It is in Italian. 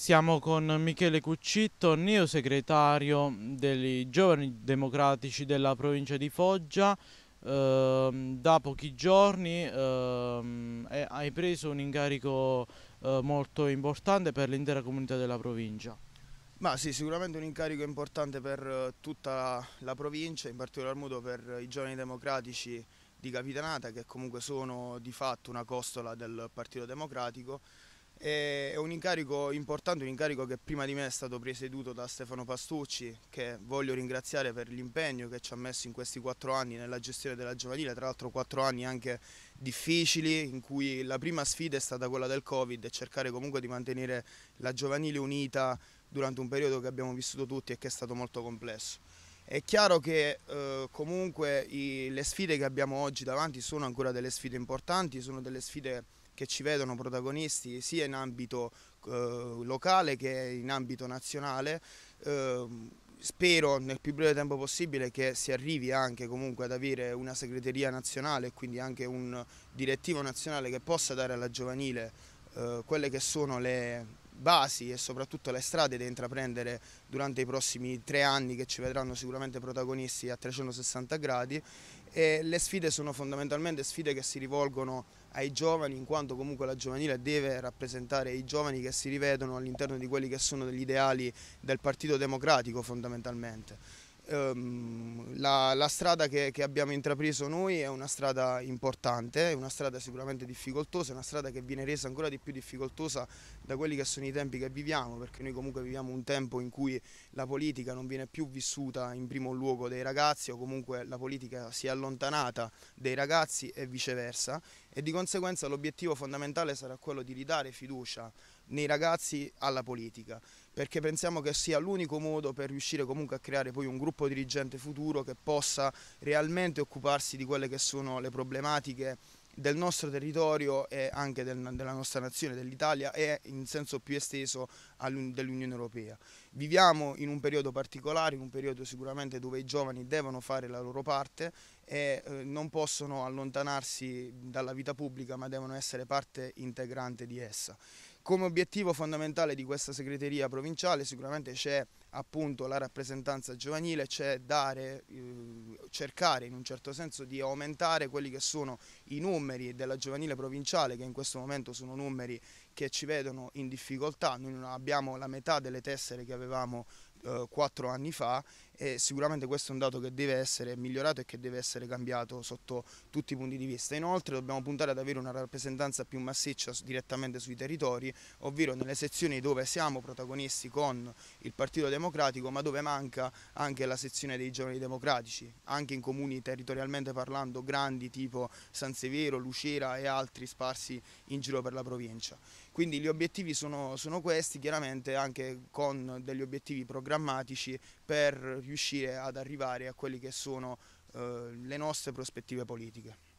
Siamo con Michele Cuccitto, neo segretario dei Giovani Democratici della provincia di Foggia. Eh, da pochi giorni eh, hai preso un incarico eh, molto importante per l'intera comunità della provincia. Ma sì, sicuramente un incarico importante per eh, tutta la provincia, in particolar modo per i giovani democratici di Capitanata, che comunque sono di fatto una costola del Partito Democratico è un incarico importante, un incarico che prima di me è stato presieduto da Stefano Pastucci, che voglio ringraziare per l'impegno che ci ha messo in questi quattro anni nella gestione della giovanile, tra l'altro quattro anni anche difficili, in cui la prima sfida è stata quella del Covid e cercare comunque di mantenere la giovanile unita durante un periodo che abbiamo vissuto tutti e che è stato molto complesso. È chiaro che eh, comunque i, le sfide che abbiamo oggi davanti sono ancora delle sfide importanti, sono delle sfide che ci vedono protagonisti sia in ambito eh, locale che in ambito nazionale. Eh, spero nel più breve tempo possibile che si arrivi anche comunque ad avere una segreteria nazionale e quindi anche un direttivo nazionale che possa dare alla giovanile eh, quelle che sono le, basi e soprattutto le strade da intraprendere durante i prossimi tre anni che ci vedranno sicuramente protagonisti a 360 gradi e le sfide sono fondamentalmente sfide che si rivolgono ai giovani in quanto comunque la giovanile deve rappresentare i giovani che si rivedono all'interno di quelli che sono degli ideali del Partito Democratico fondamentalmente. Ehm, la, la, strada che, che, abbiamo intrapreso noi è una strada importante, è una strada sicuramente difficoltosa, è una strada che viene resa ancora di più difficoltosa da quelli che sono i tempi che viviamo, perché noi comunque viviamo un tempo in cui la politica non viene più vissuta in primo luogo dai ragazzi o comunque la politica si è allontanata dai ragazzi e viceversa e di conseguenza l'obiettivo fondamentale sarà quello di ridare fiducia nei ragazzi alla politica perché pensiamo che sia l'unico modo per riuscire comunque a creare poi un gruppo dirigente futuro che possa realmente occuparsi di quelle che sono le problematiche del nostro territorio e anche del, della nostra nazione, dell'Italia e in senso più esteso dell'Unione Europea. Viviamo in un periodo particolare, in un periodo sicuramente dove i giovani devono fare la loro parte e eh, non possono allontanarsi dalla vita pubblica ma devono essere parte integrante di essa. Come obiettivo fondamentale di questa segreteria provinciale sicuramente c'è appunto la rappresentanza giovanile, c'è dare, eh, cercare in un certo senso di aumentare quelli che sono i numeri della giovanile provinciale che in questo momento sono numeri che ci vedono in difficoltà, noi non abbiamo la metà delle tessere che avevamo eh, quattro anni fa e sicuramente questo è un dato che deve essere migliorato e che deve essere cambiato sotto tutti i punti di vista. Inoltre dobbiamo puntare ad avere una rappresentanza più massiccia direttamente sui territori, ovvero nelle sezioni dove siamo protagonisti con il Partito Democratico ma dove manca anche la sezione dei giovani democratici, anche in comuni territorialmente parlando grandi tipo San Severo, Lucera e altri sparsi in giro per la provincia. Quindi gli obiettivi sono, sono questi, chiaramente anche con degli obiettivi programmatici per riuscire ad arrivare a quelle che sono eh, le nostre prospettive politiche.